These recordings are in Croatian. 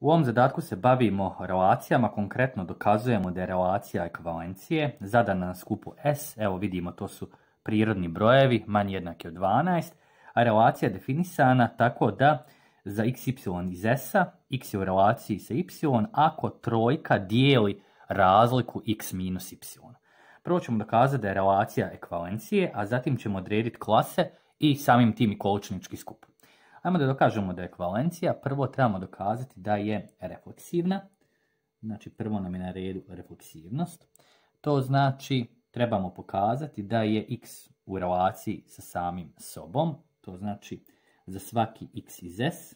U ovom zadatku se bavimo relacijama, konkretno dokazujemo da je relacija ekvalencije zadana na skupu S, evo vidimo to su prirodni brojevi, manje jednaki od 12, a relacija je definisana tako da za xy iz s x je u relaciji sa y, ako trojka dijeli razliku x minus y. Prvo ćemo dokazati da je relacija ekvalencije, a zatim ćemo odrediti klase i samim tim i količnički skup. Ajmo da dokažemo da je ekvalencija, Prvo trebamo dokazati da je refleksivna. Znači prvo nam je na redu refleksivnost. To znači trebamo pokazati da je x u relaciji sa samim sobom. To znači za svaki x iz s.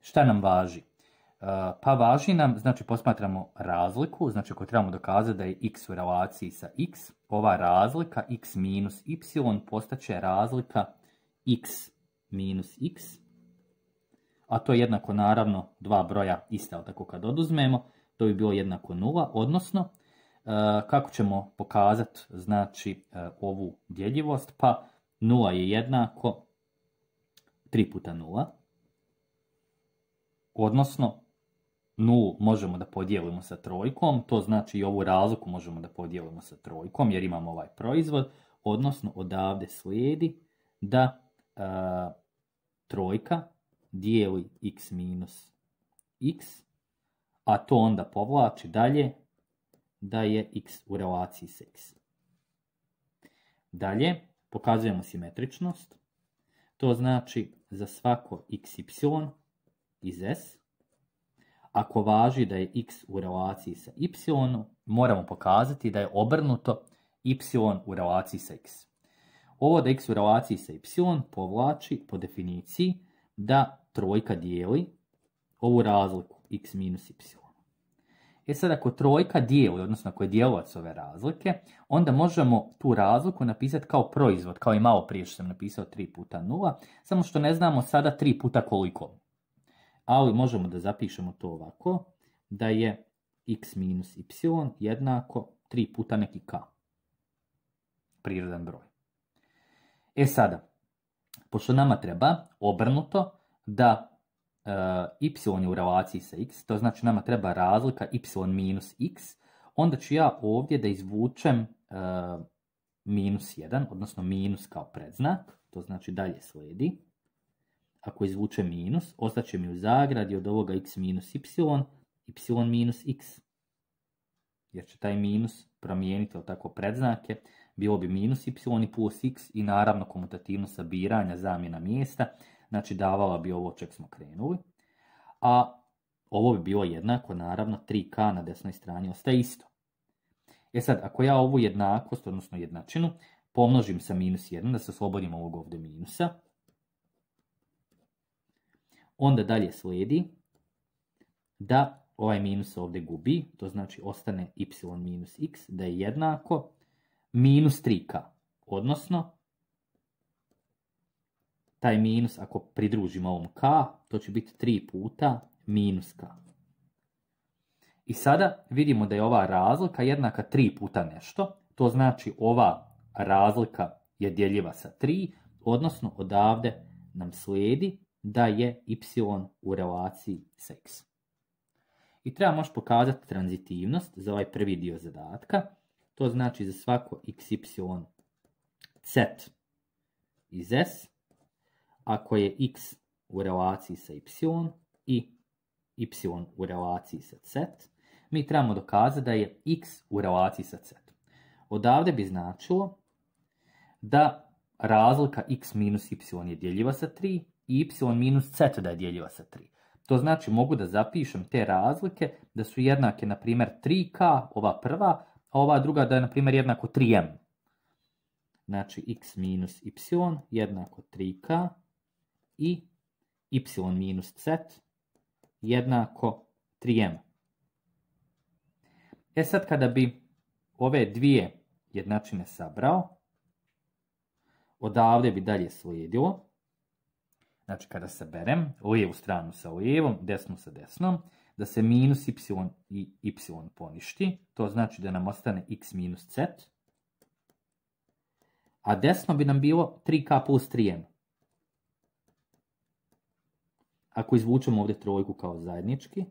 Šta nam važi? E, pa važi nam, znači posmatramo razliku, znači ako trebamo dokazati da je x u relaciji sa x, ova razlika x minus y postaće razlika x minus x, a to je jednako naravno dva broja ista, tako kad oduzmemo, to bi bilo jednako nula. odnosno e, kako ćemo pokazati znači e, ovu djeljivost, pa 0 je jednako 3 puta 0, odnosno 0 možemo da podijelimo sa trojkom, to znači i ovu razliku možemo da podijelimo sa trojkom jer imamo ovaj proizvod, odnosno odavde slijedi da trojka dijeli x minus x, a to onda povlači dalje da je x u relaciji s x. Dalje, pokazujemo simetričnost. To znači za svako xy iz S, ako važi da je x u relaciji sa y, moramo pokazati da je obrnuto y u relaciji sa x. Ovo da x u relaciji sa y povlači po definiciji da trojka dijeli ovu razliku x minus y. E sad ako trojka dijeli, odnosno ako je dijelovac ove razlike, onda možemo tu razliku napisati kao proizvod, kao i malo prije što sam napisao 3 puta 0, samo što ne znamo sada 3 puta koliko. Ali možemo da zapišemo to ovako, da je x minus y jednako 3 puta neki k. Prirodan broj. E sada, pošto nama treba obrnuto da e, y je u relaciji sa x, to znači nama treba razlika y minus x, onda ću ja ovdje da izvučem e, minus 1, odnosno minus kao predznak, to znači dalje slijedi. Ako izvučem minus, ostaće mi u zagradi od ovoga x minus y, y minus x, jer će taj minus promijeniti tako predznake, bilo bi minus y plus x i naravno komutativno sabiranja zamjena mjesta, znači davala bi ovo čeg smo krenuli. A ovo bi bilo jednako, naravno 3k na desnoj strani ostaje isto. E sad, ako ja ovu jednakost, odnosno jednačinu, pomnožim sa minus 1, da se oslobodim ovog ovdje minusa, onda dalje slijedi da ovaj minus ovdje gubi, to znači ostane y minus x, da je jednako minus 3k. Odnosno, taj minus ako pridružimo ovom k, to će biti 3 puta minus k. I sada vidimo da je ova razlika jednaka 3 puta nešto. To znači ova razlika je djeljiva sa 3, odnosno odavde nam slijedi da je y u relaciji s x. I trebamo još pokazati tranzitivnost za ovaj prvi dio zadatka. To znači za svako xy z iz s, ako je x u relaciji sa y i y u relaciji sa z, mi trebamo dokazati da je x u relaciji sa z. Odavde bi značilo da razlika x minus y je djeljiva sa 3 i y minus z da je djeljiva sa 3. To znači mogu da zapišem te razlike da su jednake, na primjer, 3k, ova prva, a ova druga da je, na primjer, jednako 3m. Znači, x minus y jednako 3k i y minus z jednako 3m. E sad, kada bi ove dvije jednačine sabrao, odavde bi dalje slijedilo. Znači, kada saberem lijevu stranu sa lijevom, desnu sa desnom, da se minus y i y poništi, to znači da nam ostane x minus z, a desno bi nam bilo 3k plus 3m. Ako izvučemo ovdje trojku kao zajednički,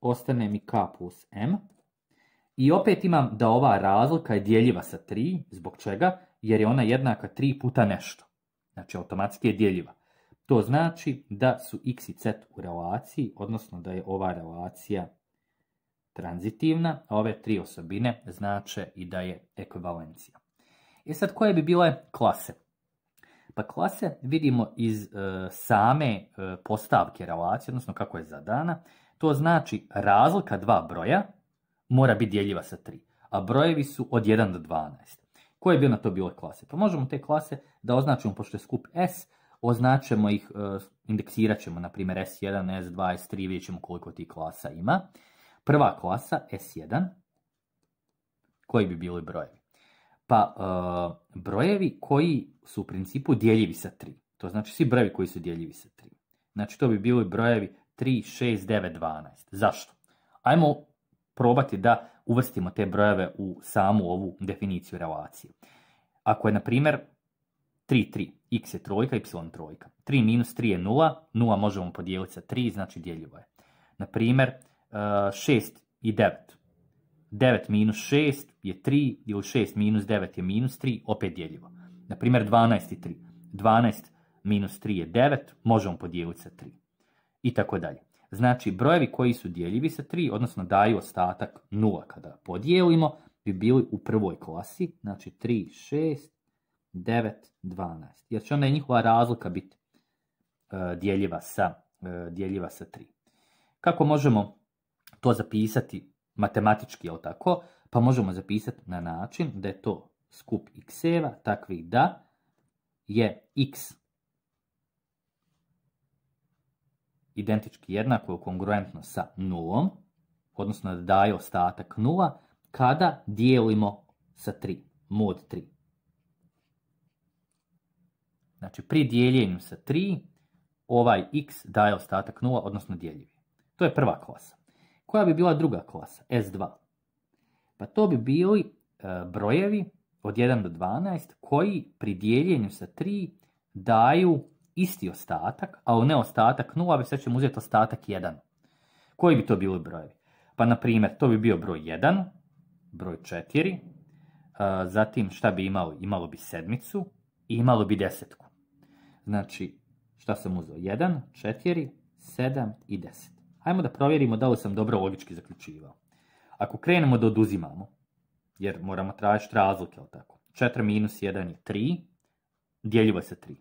ostane mi k plus m. I opet imam da ova razlika je dijeljiva sa 3, zbog čega? Jer je ona jednaka 3 puta nešto. Znači automatski je dijeljiva. To znači da su x i z u relaciji, odnosno da je ova relacija tranzitivna, a ove tri osobine znače i da je ekvivalencija. I e sad koje bi bile klase? Pa klase vidimo iz e, same e, postavke relacije, odnosno kako je zadana. To znači razlika dva broja mora biti dijeljiva sa tri, a brojevi su od 1 do 12. Koje bi na to bile klase? Pa možemo te klase da označimo, pošto je skup S, označemo ih, e, indeksirat ćemo, na primjer, S1, S2, S3, vidjet ćemo koliko tih klasa ima. Prva klasa, S1, koji bi bili brojevi? Pa e, brojevi koji su u principu dijeljivi sa 3. To znači svi brojevi koji su dijeljivi sa 3. Znači to bi bili brojevi 3, 6, 9, 12. Zašto? Ajmo probati da uvrstimo te brojeve u samu ovu definiciju relacije. Ako je, na primjer, 3, 3, x je trojka, y trojka. 3 minus 3 je 0, 0 možemo podijeliti sa 3, znači dijeljivo je. Na 6 eh, i 9. 9 minus 6 je 3 ili 6 minus 9 je minus 3, opet dijeljivo. Na 12 i 3. 12 minus 3 je 9, možemo podijeliti sa 3. I tako dalje. Znači, brojevi koji su dijeljivi sa 3, odnosno daju ostatak 0 kada podijelimo, bi bili u prvoj klasi, znači 3, 6, 9, 12. Jer će onda i njihova razlika biti e, dijeljiva sa, e, dijeljiva sa 3. Kako možemo to zapisati matematički, jel tako? Pa možemo zapisati na način da je to skup x-eva takvih da je x identički jednako je kongruentno sa nulom, odnosno da daje ostatak nula, kada dijelimo sa 3, mod 3. Znači pri dijeljenju sa 3 ovaj x daje ostatak 0, odnosno dijeljivi. To je prva klasa. Koja bi bila druga klasa? S2. Pa to bi bili e, brojevi od 1 do 12 koji pri dijeljenju sa 3 daju isti ostatak, a ne ostatak 0, već sad ćemo uzeti ostatak 1. Koji bi to bili brojevi? Pa na primjer, to bi bio broj 1, broj 4, e, zatim šta bi imalo? Imalo bi sedmicu i imalo bi desetku. Znači, šta sam uzeo? 1, 4, 7 i 10. Hajmo da provjerimo da li sam dobro logički zaključivao. Ako krenemo da oduzimamo, jer moramo tražiti razlike, tako. 4 minus 1 je 3, dijeljivo je se 3.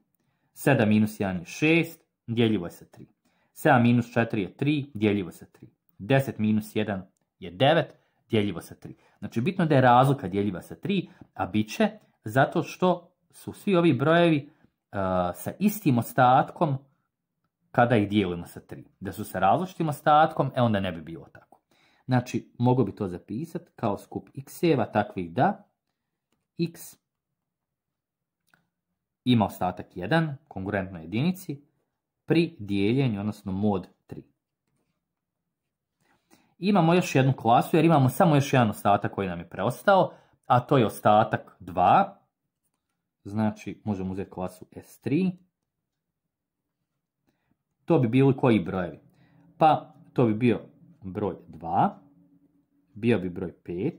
7 minus 1 je 6, dijeljivo je se 3. 7 minus 4 je 3, dijeljivo se 3. 10 minus 1 je 9, dijeljivo se 3. Znači, bitno da je razlika dijeljiva sa 3, a bit će zato što su svi ovi brojevi E, sa istim ostatkom kada ih dijelimo sa 3. Da su sa različitim ostatkom, e onda ne bi bilo tako. Znači, mogu bi to zapisati kao skup x-eva takvih da x ima ostatak 1, konkurentnoj jedinici, pri dijeljenju, odnosno mod 3. Imamo još jednu klasu jer imamo samo još jedan ostatak koji nam je preostao, a to je ostatak 2 Znači, možemo uzeti klasu S3. To bi bili koji brojevi? Pa, to bi bio broj 2, bio bi broj 5,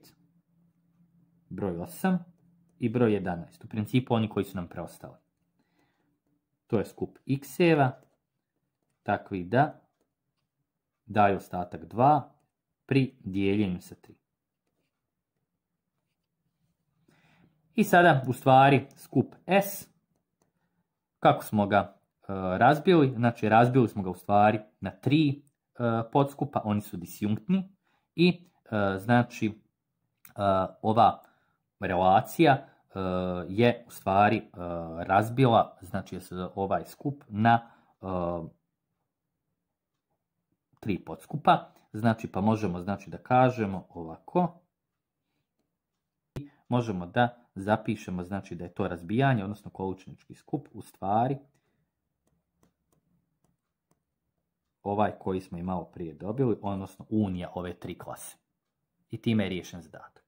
broj 8 i broj 11. U principu oni koji su nam preostali. To je skup x-eva, takvi da daju ostatak 2 pri dijeljenju sa 3. I sada u stvari skup S, kako smo ga e, razbili, znači razbili smo ga u stvari na tri e, podskupa, oni su disjunktni i e, znači ova relacija je u stvari razbila, znači ovaj skup na tri podskupa, znači pa možemo znači da kažemo ovako možemo da zapišemo znači da je to razbijanje, odnosno količnički skup u stvari ovaj koji smo i malo prije dobili, odnosno unija ove tri klase. I time je riješen zadatak.